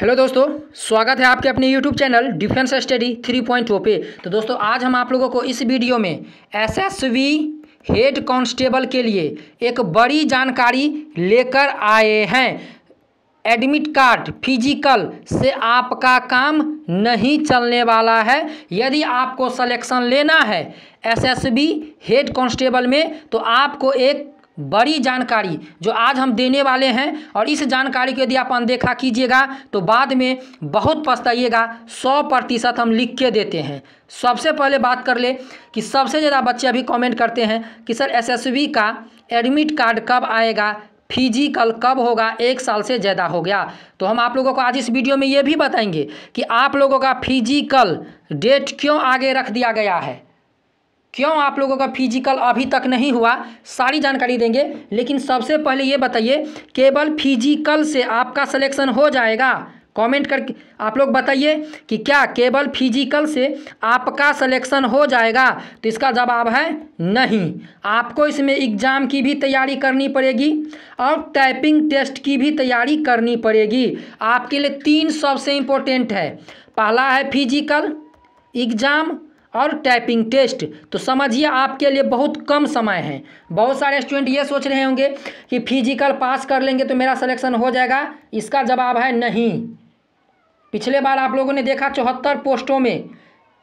hello दोस्तों स्वागत है आपके अपने YouTube channel defence study three point O पे तो दोस्तों आज हम आप लोगों को इस वीडियो में एसएसवी हेड कांस्टेबल के लिए एक बड़ी जानकारी लेकर आए हैं एडमिट कार्ड फिजिकल से आपका काम नहीं चलने वाला है यदि आपको सिलेक्शन लेना है एसएसबी हेड कांस्टेबल में तो आपको एक बड़ी जानकारी जो आज हम देने वाले हैं और इस जानकारी को यदि आप अनदेखा कीजिएगा तो बाद में बहुत पछताइएगा सौ प्रतिशत हम लिख के देते हैं सबसे पहले बात कर ले कि सबसे ज़्यादा बच्चे अभी कमेंट करते हैं कि सर एसएसबी का एडमिट कार्ड कब आएगा फिजिकल कब होगा एक साल से ज़्यादा हो गया तो हम आप लोगों को आज इस वीडियो में ये भी बताएंगे कि आप लोगों का फिजिकल डेट क्यों आगे रख दिया गया है क्यों आप लोगों का फिजिकल अभी तक नहीं हुआ सारी जानकारी देंगे लेकिन सबसे पहले ये बताइए केवल फिजिकल से आपका सिलेक्शन हो जाएगा कमेंट करके आप लोग बताइए कि क्या केवल फिजिकल से आपका सिलेक्शन हो जाएगा तो इसका जवाब है नहीं आपको इसमें एग्ज़ाम की भी तैयारी करनी पड़ेगी और टाइपिंग टेस्ट की भी तैयारी करनी पड़ेगी आपके लिए तीन सबसे इम्पोर्टेंट है पहला है फिजिकल एग्ज़ाम और टाइपिंग टेस्ट तो समझिए आपके लिए बहुत कम समय है बहुत सारे स्टूडेंट ये सोच रहे होंगे कि फिजिकल पास कर लेंगे तो मेरा सिलेक्शन हो जाएगा इसका जवाब है नहीं पिछले बार आप लोगों ने देखा चौहत्तर पोस्टों में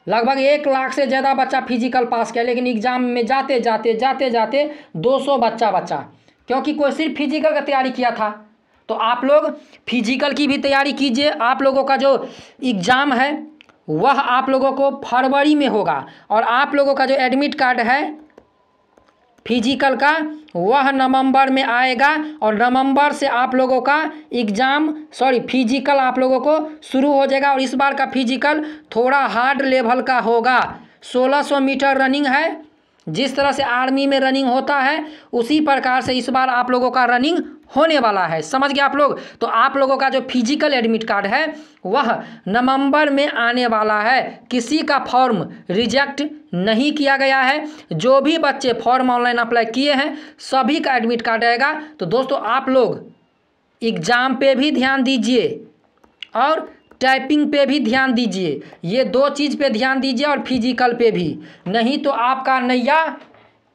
लगभग एक लाख से ज़्यादा बच्चा फिजिकल पास किया लेकिन एग्ज़ाम में जाते जाते जाते जाते सौ बच्चा बच्चा क्योंकि कोई सिर्फ फिजिकल का तैयारी किया था तो आप लोग फिजिकल की भी तैयारी कीजिए आप लोगों का जो एग्ज़ाम है वह आप लोगों को फरवरी में होगा और आप लोगों का जो एडमिट कार्ड है फिजिकल का वह नवंबर में आएगा और नवंबर से आप लोगों का एग्ज़ाम सॉरी फिजिकल आप लोगों को शुरू हो जाएगा और इस बार का फिजिकल थोड़ा हार्ड लेवल का होगा 1600 मीटर रनिंग है जिस तरह से आर्मी में रनिंग होता है उसी प्रकार से इस बार आप लोगों का रनिंग होने वाला है समझ गए आप लोग तो आप लोगों का जो फिजिकल एडमिट कार्ड है वह नवंबर में आने वाला है किसी का फॉर्म रिजेक्ट नहीं किया गया है जो भी बच्चे फॉर्म ऑनलाइन अप्लाई किए हैं सभी का एडमिट कार्ड आएगा तो दोस्तों आप लोग एग्ज़ाम पे भी ध्यान दीजिए और टाइपिंग पे भी ध्यान दीजिए ये दो चीज़ पे ध्यान दीजिए और फिजिकल पे भी नहीं तो आपका नैया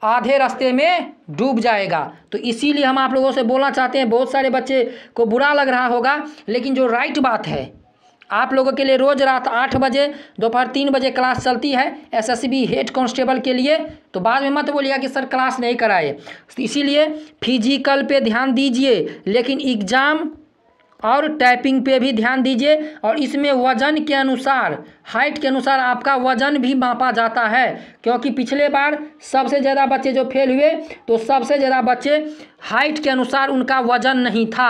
आधे रास्ते में डूब जाएगा तो इसीलिए हम आप लोगों से बोलना चाहते हैं बहुत सारे बच्चे को बुरा लग रहा होगा लेकिन जो राइट बात है आप लोगों के लिए रोज़ रात आठ बजे दोपहर तीन बजे क्लास चलती है एसएसबी हेड कांस्टेबल के लिए तो बाद में मत बोलिएगा कि सर क्लास नहीं कराए इसीलिए फिजिकल पे ध्यान दीजिए लेकिन एग्ज़ाम और टाइपिंग पे भी ध्यान दीजिए और इसमें वजन के अनुसार हाइट के अनुसार आपका वजन भी मापा जाता है क्योंकि पिछले बार सबसे ज़्यादा बच्चे जो फेल हुए तो सबसे ज़्यादा बच्चे हाइट के अनुसार उनका वजन नहीं था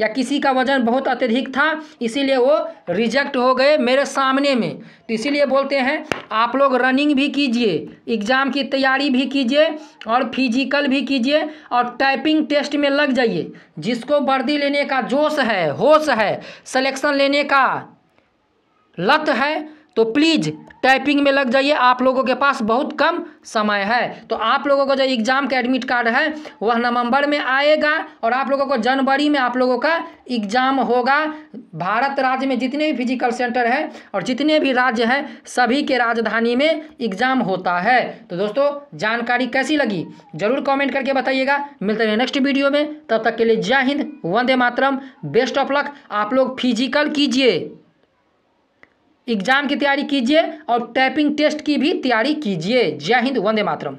या किसी का वज़न बहुत अत्यधिक था इसीलिए वो रिजेक्ट हो गए मेरे सामने में तो इसीलिए बोलते हैं आप लोग रनिंग भी कीजिए एग्ज़ाम की तैयारी भी कीजिए और फिजिकल भी कीजिए और टाइपिंग टेस्ट में लग जाइए जिसको वर्दी लेने का जोश है होश है सलेक्शन लेने का लत है तो प्लीज़ टाइपिंग में लग जाइए आप लोगों के पास बहुत कम समय है तो आप लोगों का जो एग्ज़ाम का एडमिट कार्ड है वह नवंबर में आएगा और आप लोगों को जनवरी में आप लोगों का एग्ज़ाम होगा भारत राज्य में जितने भी फिजिकल सेंटर है और जितने भी राज्य हैं सभी के राजधानी में एग्ज़ाम होता है तो दोस्तों जानकारी कैसी लगी ज़रूर कॉमेंट करके बताइएगा मिलते हैं नेक्स्ट वीडियो में तब तक के लिए जय हिंद वंदे मातरम बेस्ट ऑफ लक आप लोग फिजिकल कीजिए एग्जाम की तैयारी कीजिए और टाइपिंग टेस्ट की भी तैयारी कीजिए जय हिंद वंदे मातरम